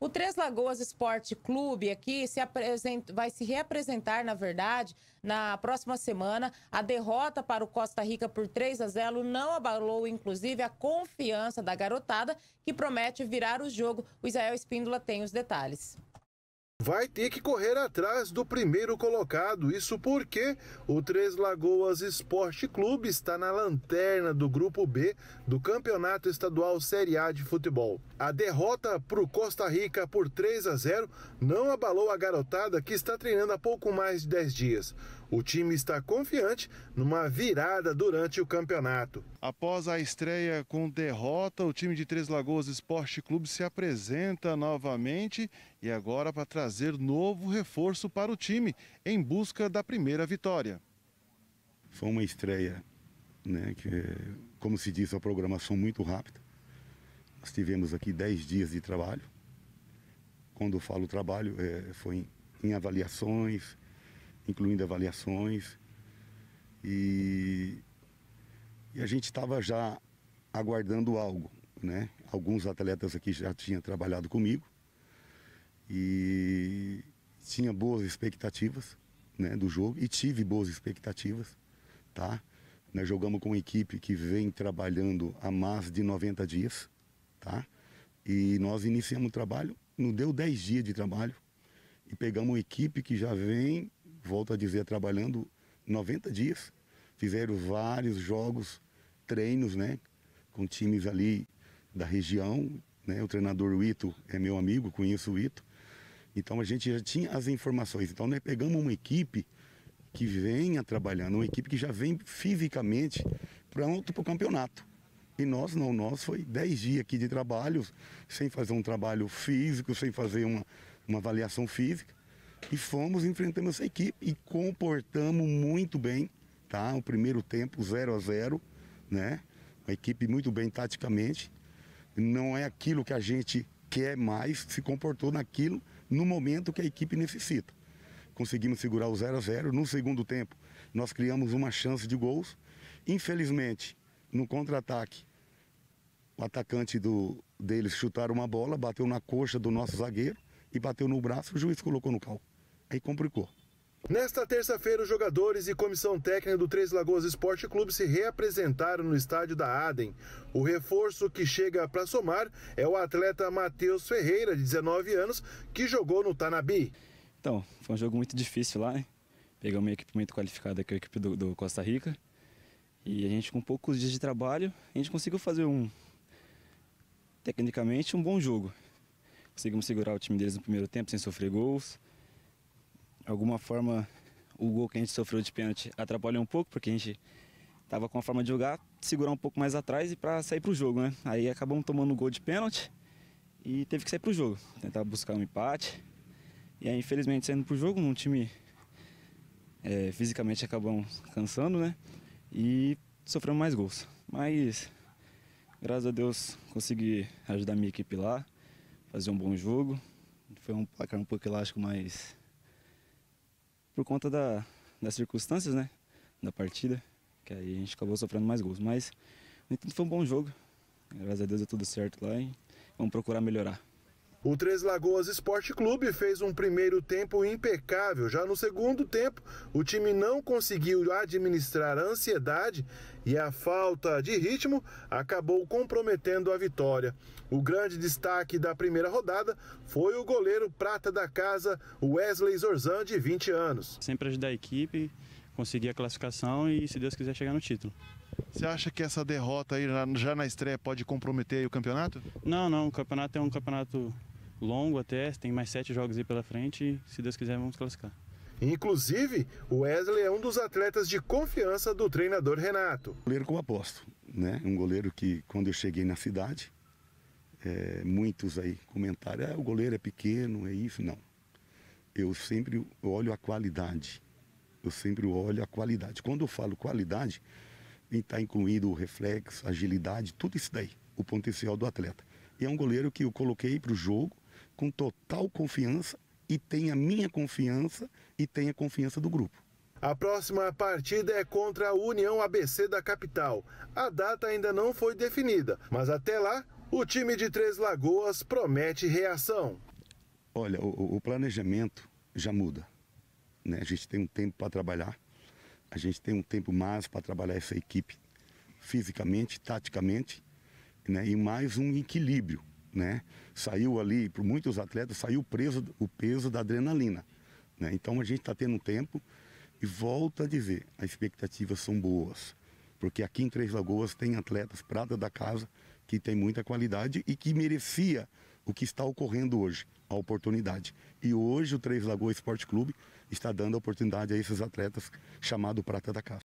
O Três Lagoas Esporte Clube aqui se apresenta, vai se reapresentar, na verdade, na próxima semana. A derrota para o Costa Rica por 3 a 0 não abalou, inclusive, a confiança da garotada, que promete virar o jogo. O Israel Espíndola tem os detalhes vai ter que correr atrás do primeiro colocado. Isso porque o Três Lagoas Esporte Clube está na lanterna do Grupo B do Campeonato Estadual Série A de futebol. A derrota para o Costa Rica por 3 a 0 não abalou a garotada que está treinando há pouco mais de 10 dias. O time está confiante numa virada durante o campeonato. Após a estreia com derrota, o time de Três Lagoas Esporte Clube se apresenta novamente e agora para trazer novo reforço para o time em busca da primeira vitória. Foi uma estreia, né, que, como se diz, a programação muito rápida. Nós tivemos aqui 10 dias de trabalho. Quando eu falo trabalho, é, foi em, em avaliações, incluindo avaliações. E, e a gente estava já aguardando algo, né? Alguns atletas aqui já tinham trabalhado comigo e tinha boas expectativas, né, do jogo e tive boas expectativas, tá? Nós jogamos com uma equipe que vem trabalhando há mais de 90 dias, tá? E nós iniciamos o trabalho, não deu 10 dias de trabalho e pegamos uma equipe que já vem volto a dizer, trabalhando 90 dias. Fizeram vários jogos, treinos, né? Com times ali da região. Né? O treinador Ito é meu amigo, conheço o Ito. Então a gente já tinha as informações. Então nós pegamos uma equipe que venha trabalhando, uma equipe que já vem fisicamente pronto para o campeonato. E nós não, nós foi 10 dias aqui de trabalho, sem fazer um trabalho físico, sem fazer uma, uma avaliação física. E fomos, enfrentamos essa equipe e comportamos muito bem, tá? O primeiro tempo 0 a 0, né? Uma equipe muito bem taticamente. Não é aquilo que a gente quer mais, se comportou naquilo no momento que a equipe necessita. Conseguimos segurar o 0 a 0 no segundo tempo. Nós criamos uma chance de gols. Infelizmente, no contra-ataque, o atacante do, deles chutaram uma bola, bateu na coxa do nosso zagueiro e bateu no braço, o juiz colocou no cal. Aí complicou. Nesta terça-feira, os jogadores e comissão técnica do Três Lagoas Esporte Clube se reapresentaram no estádio da Aden. O reforço que chega para somar é o atleta Matheus Ferreira, de 19 anos, que jogou no Tanabi. Então, foi um jogo muito difícil lá. Né? Pegamos uma equipe muito qualificada, que é a equipe do, do, Costa Rica. E a gente, com poucos dias de trabalho, a gente conseguiu fazer um, tecnicamente, um bom jogo. Conseguimos segurar o time deles no primeiro tempo sem sofrer gols alguma forma, o gol que a gente sofreu de pênalti atrapalhou um pouco, porque a gente estava com a forma de jogar, segurar um pouco mais atrás e para sair para o jogo, né? Aí acabamos tomando o gol de pênalti e teve que sair para o jogo, tentar buscar um empate. E aí, infelizmente, saindo para o jogo, num time é, fisicamente acabamos cansando, né? E sofrendo mais gols. Mas, graças a Deus, consegui ajudar a minha equipe lá, fazer um bom jogo. Foi um placar um pouco elástico, mas por conta da, das circunstâncias, né? Da partida, que aí a gente acabou sofrendo mais gols. Mas, no entanto, foi um bom jogo. Graças a Deus deu tudo certo lá e vamos procurar melhorar. O Três Lagoas Esporte Clube fez um primeiro tempo impecável. Já no segundo tempo, o time não conseguiu administrar a ansiedade e a falta de ritmo acabou comprometendo a vitória. O grande destaque da primeira rodada foi o goleiro prata da casa, Wesley Zorzan, de 20 anos. Sempre ajudar a equipe, conseguir a classificação e, se Deus quiser, chegar no título. Você acha que essa derrota aí já na estreia pode comprometer o campeonato? Não, não. O campeonato é um campeonato longo até, tem mais sete jogos aí pela frente e se Deus quiser vamos classificar. Inclusive, o Wesley é um dos atletas de confiança do treinador Renato. goleiro que eu aposto, né? Um goleiro que quando eu cheguei na cidade, é, muitos aí comentaram, ah, o goleiro é pequeno, é isso, não. Eu sempre olho a qualidade. Eu sempre olho a qualidade. Quando eu falo qualidade, está incluído o reflexo, agilidade, tudo isso daí, o potencial do atleta. E é um goleiro que eu coloquei para o jogo, com total confiança e tem a minha confiança e tem a confiança do grupo. A próxima partida é contra a União ABC da capital. A data ainda não foi definida, mas até lá, o time de Três Lagoas promete reação. Olha, o, o planejamento já muda. Né? A gente tem um tempo para trabalhar, a gente tem um tempo mais para trabalhar essa equipe fisicamente, taticamente, né? e mais um equilíbrio né? Saiu ali, para muitos atletas, saiu preso o peso da adrenalina. Né? Então a gente está tendo um tempo e volta a dizer, as expectativas são boas. Porque aqui em Três Lagoas tem atletas prata da casa que tem muita qualidade e que merecia o que está ocorrendo hoje, a oportunidade. E hoje o Três Lagoas Esporte Clube está dando a oportunidade a esses atletas chamado Prata da Casa.